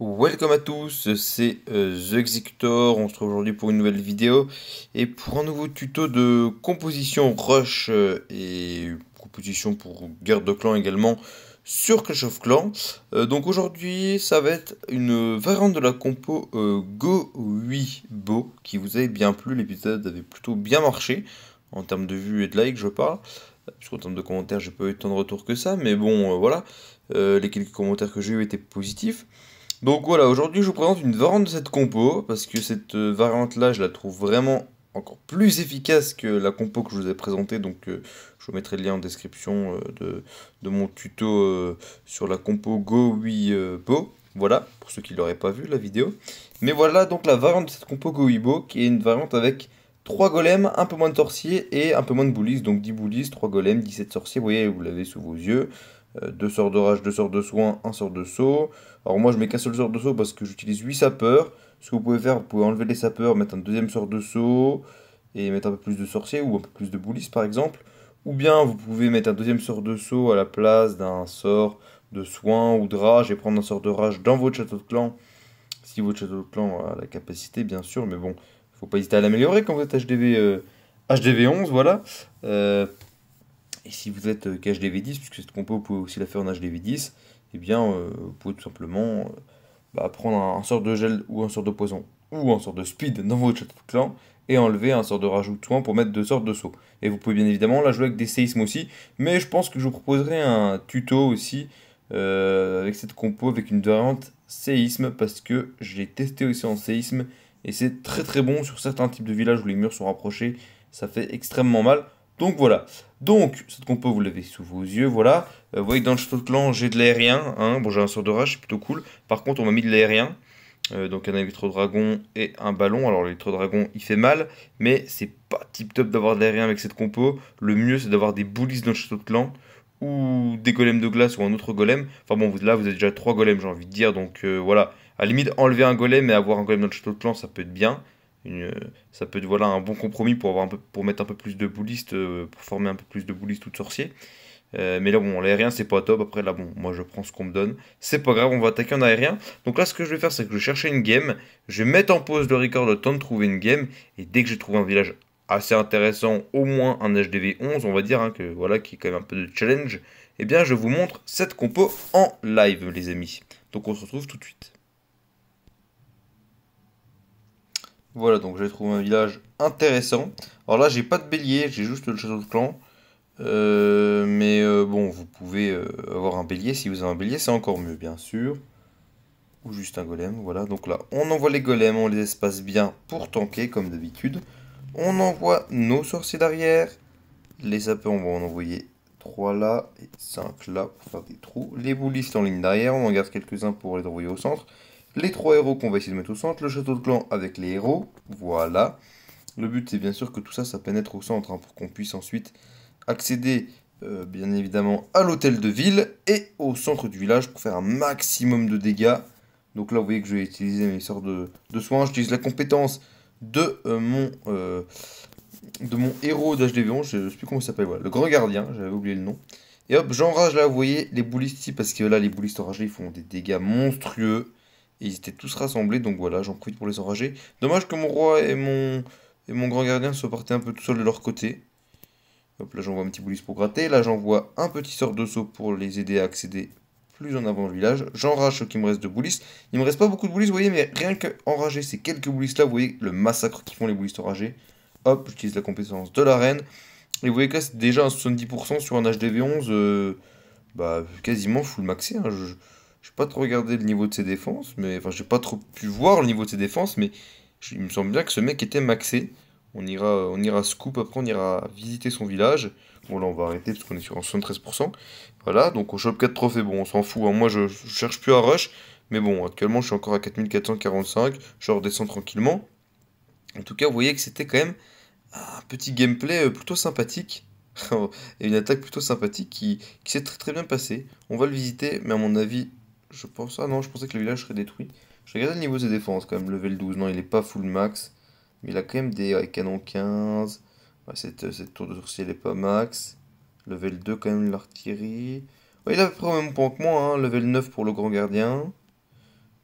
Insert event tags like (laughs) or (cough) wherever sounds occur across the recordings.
Welcome à tous, c'est euh, The Executor, on se retrouve aujourd'hui pour une nouvelle vidéo et pour un nouveau tuto de composition rush euh, et composition pour guerre de clan également sur Clash of Clans. Euh, donc aujourd'hui ça va être une variante de la compo Go oui Bo qui vous avait bien plu, l'épisode avait plutôt bien marché en termes de vues et de likes je parle puisqu'en termes de commentaires j'ai pas eu tant de retours que ça mais bon voilà, les quelques commentaires que j'ai eu étaient positifs. Donc voilà, aujourd'hui je vous présente une variante de cette compo, parce que cette euh, variante là je la trouve vraiment encore plus efficace que la compo que je vous ai présentée, donc euh, je vous mettrai le lien en description euh, de, de, mon tuto sur la compo Go Bo, voilà, pour ceux qui ne l'auraient pas vu la vidéo. Mais voilà donc la variante de cette compo Go qui est une variante avec 3 golems, un peu moins de sorciers et un peu moins de boulis, donc 10 boulis, 3 golems, 17 sorciers, vous voyez, vous l'avez sous vos yeux. Euh, deux sorts d'orage, deux sorts de soins, un sort de saut. Alors moi je mets qu'un seul sort de saut parce que j'utilise 8 sapeurs. Ce que vous pouvez faire, vous pouvez enlever les sapeurs, mettre un deuxième sort de saut, et mettre un peu plus de sorciers ou un peu plus de boulis par exemple. Ou bien vous pouvez mettre un deuxième sort de saut à la place d'un sort de soin ou de rage et prendre un sort de rage dans votre château de clan. Si votre château de clan a la capacité bien sûr, mais bon, faut pas hésiter à l'améliorer quand vous êtes HDV, HDV euh, 11, voilà. Euh, et si vous êtes quhdv 10 puisque cette compo vous pouvez aussi la faire en HDV10, eh bien euh, vous pouvez tout simplement euh, bah, prendre un, sort de gel ou un sort de poison ou un sort de speed dans votre chat clan et enlever un sort de rajout de soins pour mettre deux sortes de sauts. Et vous pouvez bien évidemment la jouer avec des séismes aussi, mais je pense que je vous proposerai un tuto aussi euh, avec cette compo avec une variante séisme parce que je l'ai testé aussi en séisme et c'est très très bon sur certains types de villages où les murs sont rapprochés, ça fait extrêmement mal. Donc voilà. Donc, cette compo, vous l'avez sous vos yeux, voilà. Euh, vous voyez dans le château de clan, j'ai de l'aérien. Hein. Bon, j'ai un sort de rage, c'est plutôt cool. Par contre, on m'a mis de l'aérien. Euh, donc un électro-dragon et un ballon. Alors l'électro-dragon, il fait mal, mais c'est pas tip-top d'avoir de l'aérien avec cette compo. Le mieux, c'est d'avoir des boulis dans le château de clan ou des golems de glace ou un autre golem. Enfin bon, là, vous avez déjà trois golems, j'ai envie de dire. Donc euh, voilà, à limite, enlever un golem et avoir un golem dans le château de clan, ça peut être bien ça peut être voilà, un bon compromis pour, avoir un peu, pour mettre un peu plus de boulistes, euh, pour former un peu plus de boulistes ou de sorciers. Euh, mais là, bon, l'aérien, c'est pas top. Après, là, bon, moi, je prends ce qu'on me donne. C'est pas grave, on va attaquer en aérien. Donc là, ce que je vais faire, c'est que je vais chercher une game. Je vais mettre en pause le record le temps de trouver une game. Et dès que je trouvé un village assez intéressant, au moins un HDV 11, on va dire, hein, que voilà, qui est quand même un peu de challenge, eh bien, je vous montre cette compo en live, les amis. Donc, on se retrouve tout de suite. Voilà, donc j'ai trouvé un village intéressant. Alors là, j'ai pas de bélier, j'ai juste le château de clan. Euh, mais euh, bon, vous pouvez euh, avoir un bélier. Si vous avez un bélier, c'est encore mieux, bien sûr. Ou juste un golem, voilà. Donc là, on envoie les golems, on les espace bien pour tanker, comme d'habitude. On envoie nos sorciers derrière, Les sapeurs, on va en envoyer 3 là et 5 là pour faire des trous. Les boulistes en ligne derrière, on en garde quelques-uns pour les envoyer au centre les trois héros qu'on va essayer de mettre au centre, le château de clan avec les héros, voilà. Le but c'est bien sûr que tout ça, ça pénètre au centre hein, pour qu'on puisse ensuite accéder euh, bien évidemment à l'hôtel de ville et au centre du village pour faire un maximum de dégâts. Donc là vous voyez que je vais utiliser mes sorts de, soins, j'utilise la compétence de euh, mon... Euh, de mon héros d'HDV11, je ne sais plus comment il s'appelle, le grand gardien, j'avais oublié le nom. Et hop, j'enrage là, vous voyez, les boulistes ici, parce que là, les boulistes enragés, ils font des dégâts monstrueux. Ils étaient tous rassemblés, donc voilà, j'en profite pour les enrager. Dommage que mon roi et mon, et mon grand gardien soient partis un peu tout seuls de leur côté. Hop, là j'envoie un petit boulisse pour gratter. Là j'envoie un petit sort de saut pour les aider à accéder plus en avant le village. J'enrage ce qui me reste de boulis. Il me reste pas beaucoup de boulis, vous voyez, mais rien qu'enrager ces quelques boulis là, vous voyez le massacre qu'ils font les boulistes enragés. Hop, j'utilise la compétence de la reine. Et vous voyez que là c'est déjà un 70% sur un HDV11, euh, bah quasiment full maxé. Hein. Je pas trop regardé le niveau de ses défenses, mais enfin, j'ai pas trop pu voir le niveau de ses défenses, mais il me semble bien que ce mec était maxé. On ira, on ira scoop, après on ira visiter son village. Bon là on va arrêter parce qu'on est sur 73%. Voilà, donc on chope 4 trophées, bon on s'en fout, hein. moi je, je, cherche plus à rush. Mais bon, actuellement je suis encore à 4445, je redescends tranquillement. En tout cas, vous voyez que c'était quand même un petit gameplay euh, plutôt sympathique. (laughs) et une attaque plutôt sympathique qui, qui s'est très très bien passée. On va le visiter, mais à mon avis, je pense... Ah non, je pensais que le village serait détruit. Je regardais le niveau de ses défenses quand même, level 12. Non, il est pas full max. Mais il a quand même des canons 15. Euh, cette, tour de sorcier, elle n'est pas max. Level 2 quand même, l'artillerie. il a à peu près au même point que moi. Hein. Level 9 pour le grand gardien.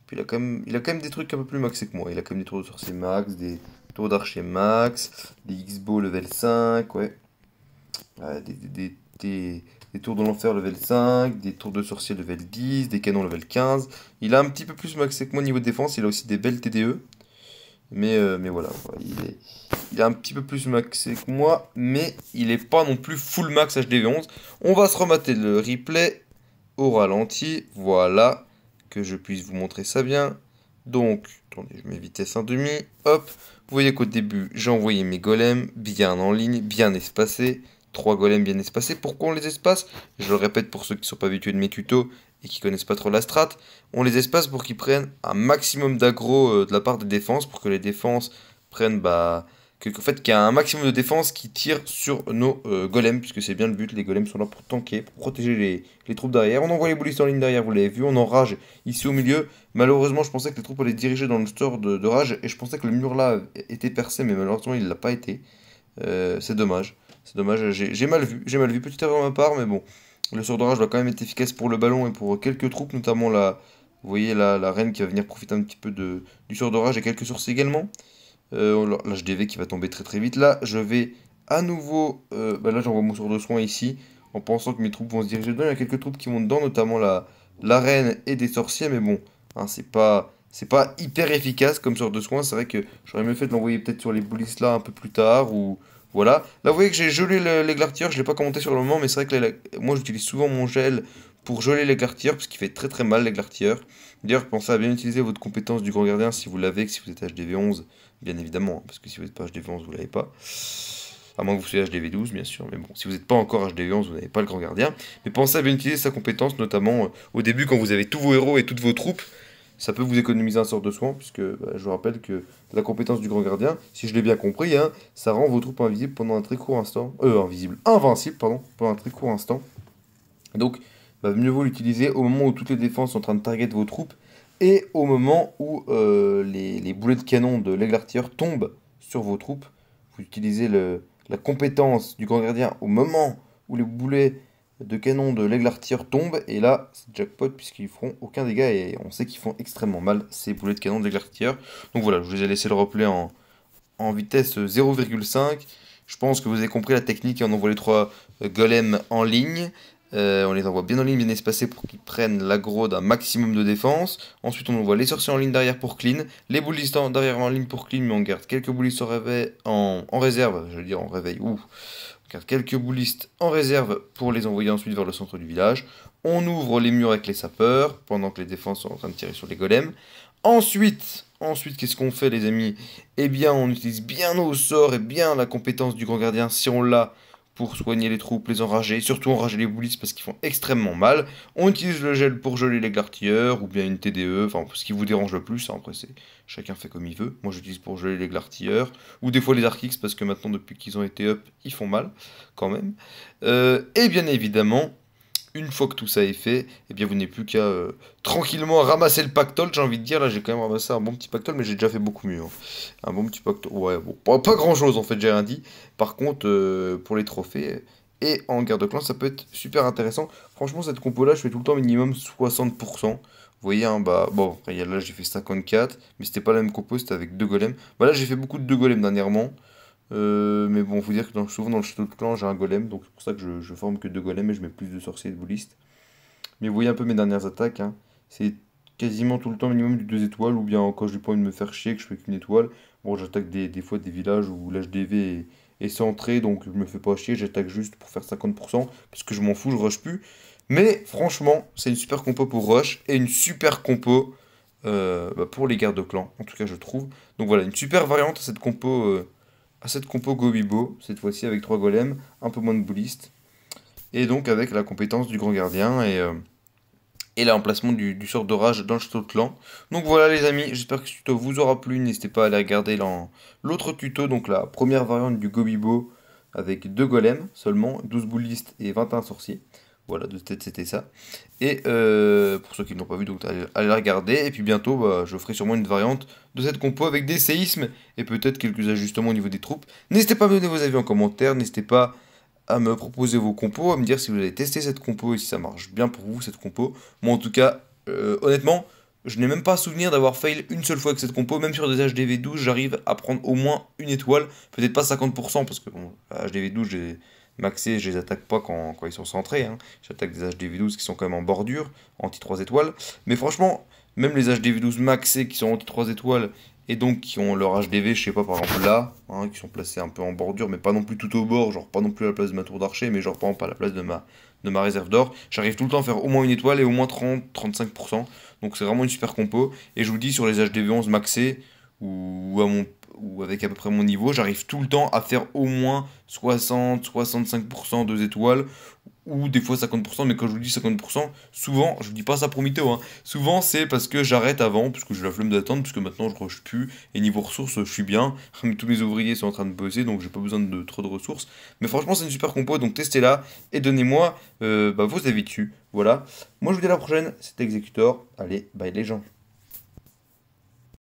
Puis il a, quand même, il a quand même des trucs un peu plus maxés que moi. Il a quand même des tours de sorcier max, des tours d'archer max, des x level 5, ouais. des des, tours de l'enfer level 5, des tours de sorcier level 10, des canons level 15. Il a un petit peu plus maxé que moi niveau de défense, il a aussi des belles TDE. Mais, euh, mais voilà, il est, un petit peu plus maxé que moi, mais il est pas non plus full max HDV11. On va se remater le replay au ralenti, voilà, que je puisse vous montrer ça bien. Donc, attendez, je mets vitesse 1,5, hop, vous voyez qu'au début, j'ai envoyé mes golems, bien en ligne, bien espacés. Trois golems bien espacés. Pourquoi on les espace Je le répète pour ceux qui ne sont pas habitués de mes tutos et qui connaissent pas trop la strat. On les espace pour qu'ils prennent un maximum d'aggro euh, de la part des défenses, pour que les défenses prennent bah, en fait, qu'il y a un maximum de défenses qui tirent sur nos euh, golems, puisque c'est bien le but, les golems sont là pour tanker, pour protéger les, les troupes derrière. On envoie les boulistes en ligne derrière, vous l'avez vu, on enrage ici au milieu. Malheureusement, je pensais que les troupes allaient diriger dans le store de, rage, et je pensais que le mur là était percé, mais malheureusement, il ne l'a pas été. Euh, c'est dommage. C'est dommage, j'ai mal vu, j'ai mal vu, petite erreur de ma part, mais bon. Le d'orage va quand même être efficace pour le ballon et pour quelques troupes, notamment la, vous voyez la, la reine qui va venir profiter un petit peu de, du d'orage et quelques sources également. Euh, qui va tomber très très vite. Là, je vais à nouveau, euh, bah là j'envoie mon sort de soin ici, en pensant que mes troupes vont se diriger dedans. Il y a quelques troupes qui vont dedans, notamment la, la reine et des sorciers, mais bon, hein, c'est pas... C'est pas hyper efficace comme sort de soin, c'est vrai que j'aurais mieux fait de l'envoyer peut-être sur les boulisses là un peu plus tard ou, voilà. Là, vous voyez que j'ai gelé glartiers, Je ne l'ai pas commenté sur le moment, mais c'est vrai que moi, j'utilise souvent mon gel pour geler glartiers parce qu'il fait très très mal glartiers. D'ailleurs, pensez à bien utiliser votre compétence du grand gardien si vous l'avez, que si vous êtes HDV11, bien évidemment, hein, parce que si vous n'êtes pas HDV11, vous l'avez pas. À moins que vous soyez HDV12, bien sûr, mais bon, si vous n'êtes pas encore HDV11, vous n'avez pas le grand gardien. Mais pensez à bien utiliser sa compétence, notamment euh, au début, quand vous avez tous vos héros et toutes vos troupes ça peut vous économiser un sort de soin, puisque bah, je vous rappelle que la compétence du grand gardien, si je l'ai bien compris, hein, ça rend vos troupes invisibles pendant un très court instant. Euh, invisibles, invincibles, pardon, pendant un très court instant. Donc, bah, mieux vaut l'utiliser au moment où toutes les défenses sont en train de target vos troupes et au moment où euh, les, boulets de canon de l'aigle artilleur tombent sur vos troupes. Vous utilisez le, la compétence du grand gardien au moment où les boulets de canons de l'aigle artilleur tombe et là c'est jackpot puisqu'ils feront aucun dégât et on sait qu'ils font extrêmement mal ces boulets de canon de l'aigle Donc voilà, je vous ai laissé le replay en, en vitesse 0,5. Je pense que vous avez compris la technique et on envoie les trois euh, golems en ligne. Euh, on les envoie bien en ligne, bien espacés pour qu'ils prennent l'aggro d'un maximum de défense. Ensuite, on envoie les sorciers en ligne derrière pour clean, les boules derrière en ligne pour clean, mais on garde quelques boules en, en, en, réserve, je veux dire en réveil, ou car quelques boulistes en réserve pour les envoyer ensuite vers le centre du village. On ouvre les murs avec les sapeurs, pendant que les défenses sont en train de tirer sur les golems. Ensuite, ensuite qu'est-ce qu'on fait les amis Eh bien on utilise bien nos sorts et bien la compétence du grand gardien si on l'a pour soigner les troupes, les enragés, surtout enrager les boulisses parce qu'ils font extrêmement mal. On utilise le gel pour geler les glartilleurs ou bien une TDE, enfin ce qui vous dérange le plus, hein. après c'est chacun fait comme il veut. Moi j'utilise pour geler les glartilleurs ou des fois les archix parce que maintenant depuis qu'ils ont été up, ils font mal quand même. Euh, et bien évidemment, une fois que tout ça est fait, eh bien vous n'avez plus qu'à euh, tranquillement ramasser le pactole, j'ai envie de dire. Là, j'ai quand même ramassé un bon petit pactole, mais j'ai déjà fait beaucoup mieux. Hein. Un bon petit pactole. Ouais, bon, pas, grand-chose en fait, j'ai rien dit. Par contre, euh, pour les trophées euh, et en guerre de clan, ça peut être super intéressant. Franchement, cette compo-là, je fais tout le temps minimum 60%. Vous voyez, hein, bah, bon, là j'ai fait 54, mais c'était pas la même compo, c'était avec deux golems. Voilà, bah, là j'ai fait beaucoup de deux golems dernièrement. Euh, mais bon, vous dire que souvent dans le château de clan, j'ai un golem, donc c'est pour ça que je, forme que deux golems et je mets plus de sorciers et de boulistes. Mais vous voyez un peu mes dernières attaques, hein. c'est quasiment tout le temps minimum du 2 étoiles, ou bien quand je pas envie de me faire chier que je fais qu'une étoile, bon j'attaque des, des, fois des villages où l'HDV est, centré, donc je me fais pas chier, j'attaque juste pour faire 50%, parce que je m'en fous, je rush plus. Mais franchement, c'est une super compo pour rush, et une super compo euh, bah, pour les gardes de clan, en tout cas je trouve. Donc voilà, une super variante à cette compo... Euh, à cette compo Gobibo, cette fois-ci avec trois golems, un peu moins de boulistes, et donc avec la compétence du grand gardien et, euh, et l'emplacement du, sort d'orage dans le château de clan. Donc voilà les amis, j'espère que ce tuto vous aura plu, n'hésitez pas à aller regarder l'autre tuto, donc la première variante du Gobibo avec deux golems seulement, 12 boulistes et 21 sorciers. Voilà, de tête c'était ça. Et euh, pour ceux qui ne l'ont pas vu, donc allez, la regarder. Et puis bientôt, bah, je ferai sûrement une variante de cette compo avec des séismes et peut-être quelques ajustements au niveau des troupes. N'hésitez pas à me donner vos avis en commentaire, n'hésitez pas à me proposer vos compos, à me dire si vous avez testé cette compo et si ça marche bien pour vous cette compo. Moi en tout cas, euh, honnêtement, je n'ai même pas souvenir d'avoir fail une seule fois avec cette compo, même sur des HDV12, j'arrive à prendre au moins une étoile, peut-être pas 50% parce que bon, HDV12, j'ai Maxé, je les attaque pas quand, quand ils sont centrés. Hein. J'attaque des HDV12 qui sont quand même en bordure, anti-3 étoiles. Mais franchement, même les HDV12 maxés qui sont anti-3 étoiles et donc qui ont leur HDV, je sais pas, par exemple là, hein, qui sont placés un peu en bordure, mais pas non plus tout au bord, genre pas non plus à la place de ma tour d'archer, mais genre pas à la place de ma, de ma réserve d'or. J'arrive tout le temps à faire au moins une étoile et au moins 30-35%. Donc c'est vraiment une super compo. Et je vous dis, sur les HDV11 maxés, ou à mon ou avec à peu près mon niveau, j'arrive tout le temps à faire au moins 60-65% deux étoiles, ou des fois 50%, mais quand je vous dis 50%, souvent, je vous dis pas ça pour mytho, hein, souvent c'est parce que j'arrête avant, puisque que j'ai la flemme d'attendre, puisque maintenant je rush plus, et niveau ressources, je suis bien, (laughs) tous mes ouvriers sont en train de bosser, donc j'ai pas besoin de trop de ressources, mais franchement c'est une super compo, donc testez-la, et donnez-moi euh, bah, vos avis dessus, voilà. Moi je vous dis à la prochaine, c'était Executor, allez, bye les gens.